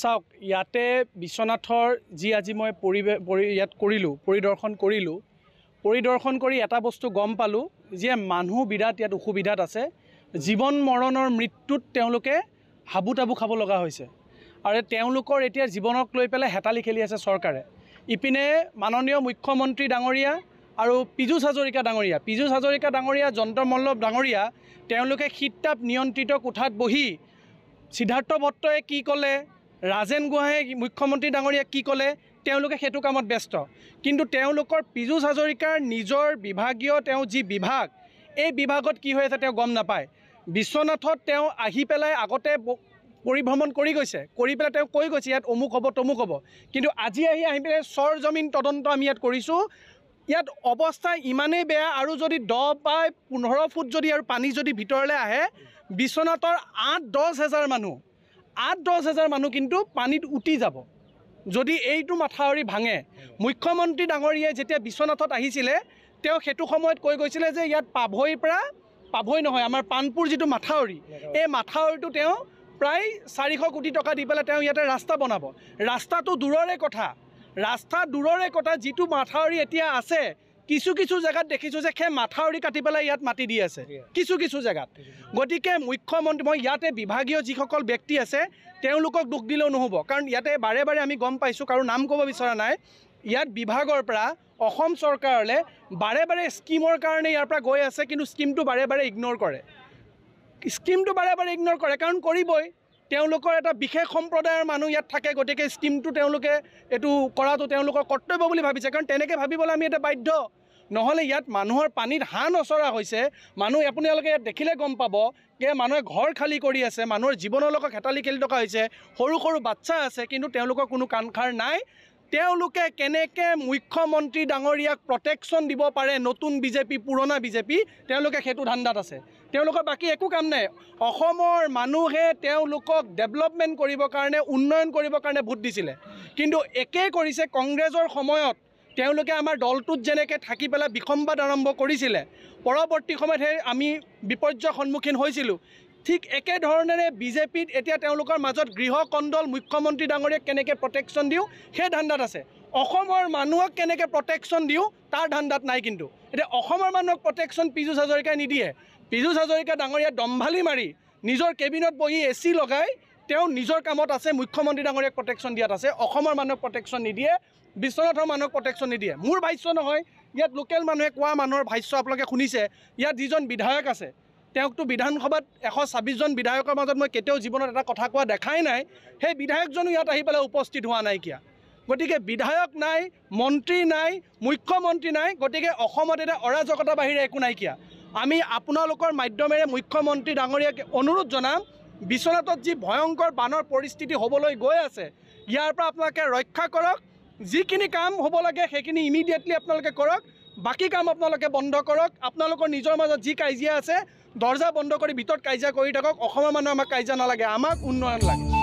চাওক ইয়াতে বিশ্বনাথৰ যি আজি মই পৰি ইয়াত কৰিলোঁ পৰিদৰ্শন কৰিলোঁ পৰিদৰ্শন কৰি এটা বস্তু গম পালোঁ যে মানুহ বিৰাট ইয়াত অসুবিধাত আছে জীৱন মৰণৰ মৃত্যুত তেওঁলোকে হাবু তাবু খাব লগা হৈছে আৰু তেওঁলোকৰ এতিয়া জীৱনক লৈ পেলাই হেতালি খেলি আছে চৰকাৰে ইপিনে মাননীয় মুখ্যমন্ত্ৰী ডাঙৰীয়া আৰু পীযুষ হাজৰিকা ডাঙৰীয়া পীযুষ হাজৰিকা ডাঙৰীয়া যন্ত্ৰ মল্লভ ডাঙৰীয়া তেওঁলোকে শীত তাপ নিয়ন্ত্ৰিত কোঠাত বহি সিদ্ধাৰ্থ ভট্টই কি ক'লে ৰাজেন গোহাঁই মুখ্যমন্ত্ৰী ডাঙৰীয়াক কি ক'লে তেওঁলোকে সেইটো কামত ব্যস্ত কিন্তু তেওঁলোকৰ পীযুষ হাজৰিকাৰ নিজৰ বিভাগীয় তেওঁ যি বিভাগ এই বিভাগত কি হৈ আছে তেওঁ গম নাপায় বিশ্বনাথত তেওঁ আহি পেলাই আগতে পৰিভ্ৰমণ কৰি গৈছে কৰি পেলাই তেওঁ কৈ গৈছে ইয়াত অমুক হ'ব তমুক হ'ব কিন্তু আজি আহি আহি পেলাই চৰ জমিন তদন্ত আমি ইয়াত কৰিছোঁ ইয়াত অৱস্থা ইমানেই বেয়া আৰু যদি দহ বাই পোন্ধৰ ফুট যদি আৰু পানী যদি ভিতৰলৈ আহে বিশ্বনাথৰ আঠ দহ হেজাৰ মানুহ আঠ দহ হাজাৰ মানুহ কিন্তু পানীত উটি যাব যদি এইটো মাথাউৰি ভাঙে মুখ্যমন্ত্ৰী ডাঙৰীয়াই যেতিয়া বিশ্বনাথত আহিছিলে তেওঁ সেইটো সময়ত কৈ গৈছিলে যে ইয়াত পাভৈ পৰা পাভৈ নহয় আমাৰ পাণপুৰ যিটো মাথাউৰি এই মাথাউৰিটো তেওঁ প্ৰায় চাৰিশ কোটি টকা দি পেলাই তেওঁ ইয়াতে ৰাস্তা বনাব ৰাস্তাটো দূৰৰে কথা ৰাস্তা দূৰৰে কথা যিটো মাথাউৰি এতিয়া আছে কিছু কিছু জেগাত দেখিছোঁ যে সেই মাথাউৰি কাটি পেলাই ইয়াত মাটি দি আছে কিছু কিছু জেগাত গতিকে মুখ্যমন্ত্ৰী মই ইয়াতে বিভাগীয় যিসকল ব্যক্তি আছে তেওঁলোকক দুখ দিলেও নহ'ব কাৰণ ইয়াতে বাৰে বাৰে আমি গম পাইছোঁ কাৰো নাম ক'ব বিচৰা নাই ইয়াত বিভাগৰ পৰা অসম চৰকাৰলৈ বাৰে বাৰে স্কীমৰ কাৰণে ইয়াৰ পৰা গৈ আছে কিন্তু স্কীমটো বাৰে বাৰে ইগন'ৰ কৰে স্কীমটো বাৰে বাৰে ইগন'ৰ কৰে কাৰণ কৰিবই তেওঁলোকৰ এটা বিশেষ সম্প্ৰদায়ৰ মানুহ ইয়াত থাকে গতিকে স্কীমটো তেওঁলোকে এইটো কৰাটো তেওঁলোকৰ কৰ্তব্য বুলি ভাবিছে কাৰণ তেনেকৈ ভাবিবলৈ আমি এটা বাধ্য নহ'লে ইয়াত মানুহৰ পানীত হাঁহ নচৰা হৈছে মানুহ আপোনালোকে ইয়াত দেখিলে গম পাব যে মানুহে ঘৰ খালী কৰি আছে মানুহৰ জীৱনৰ লগত হেতালি খেলি থকা হৈছে সৰু সৰু বাচ্ছা আছে কিন্তু তেওঁলোকৰ কোনো কাণখাৰ নাই তেওঁলোকে কেনেকৈ মুখ্যমন্ত্ৰী ডাঙৰীয়াক প্ৰটেকশ্যন দিব পাৰে নতুন বিজেপি পুৰণা বিজেপি তেওঁলোকে সেইটো ধান্দাত আছে তেওঁলোকৰ বাকী একো কাম নাই অসমৰ মানুহে তেওঁলোকক ডেভেলপমেণ্ট কৰিবৰ কাৰণে উন্নয়ন কৰিবৰ কাৰণে ভোট দিছিলে কিন্তু একেই কৰিছে কংগ্ৰেছৰ সময়ত তেওঁলোকে আমাৰ দলটোত যেনেকৈ থাকি পেলাই বিসম্বাদ আৰম্ভ কৰিছিলে পৰৱৰ্তী সময়ত সেই আমি বিপৰ্যয়ৰ সন্মুখীন হৈছিলোঁ ঠিক একেধৰণেৰে বিজেপিত এতিয়া তেওঁলোকৰ মাজত গৃহ কণ্ডল মুখ্যমন্ত্ৰী ডাঙৰীয়াক কেনেকৈ প্ৰটেকশ্যন দিওঁ সেই ধান্দাত আছে অসমৰ মানুহক কেনেকৈ প্ৰটেকশ্যন দিওঁ তাৰ ধান্দাত নাই কিন্তু এতিয়া অসমৰ মানুহক প্ৰটেকশ্যন পীযুষ হাজৰিকাই নিদিয়ে পীযুষ হাজৰিকা ডাঙৰীয়া দম্ভালি মাৰি নিজৰ কেবিনত বহি এ চি লগাই তেওঁ নিজৰ কামত আছে মুখ্যমন্ত্ৰী ডাঙৰীয়াক প্ৰটেকশ্যন দিয়াত আছে অসমৰ মানুহক প্ৰটেকশ্যন নিদিয়ে বিশ্বনাথৰ মানুহক প্ৰটেকশ্যন নিদিয়ে মোৰ ভাষ্য নহয় ইয়াত লোকেল মানুহে কোৱা মানুহৰ ভাষ্য আপোনালোকে শুনিছে ইয়াত যিজন বিধায়ক আছে তেওঁকতো বিধানসভাত এশ ছাব্বিছজন বিধায়কৰ মাজত মই কেতিয়াও জীৱনত এটা কথা কোৱা দেখাই নাই সেই বিধায়কজনো ইয়াত আহি পেলাই উপস্থিত হোৱা নাইকিয়া গতিকে বিধায়ক নাই মন্ত্ৰী নাই মুখ্যমন্ত্ৰী নাই গতিকে অসমত এতিয়া অৰাজকতা বাহিৰে একো নাইকিয়া আমি আপোনালোকৰ মাধ্যমেৰে মুখ্যমন্ত্ৰী ডাঙৰীয়াক অনুৰোধ জনাম বিশ্বনাথত যি ভয়ংকৰ বানৰ পৰিস্থিতি হ'বলৈ গৈ আছে ইয়াৰ পৰা আপোনালোকে ৰক্ষা কৰক যিখিনি কাম হ'ব লাগে সেইখিনি ইমিডিয়েটলি আপোনালোকে কৰক বাকী কাম আপোনালোকে বন্ধ কৰক আপোনালোকৰ নিজৰ মাজত যি কাজিয়া আছে দৰ্জা বন্ধ কৰি ভিতৰত কাজিয়া কৰি থাকক অসমৰ মানুহে আমাক কাজিয়া নালাগে আমাক উন্নয়ন লাগে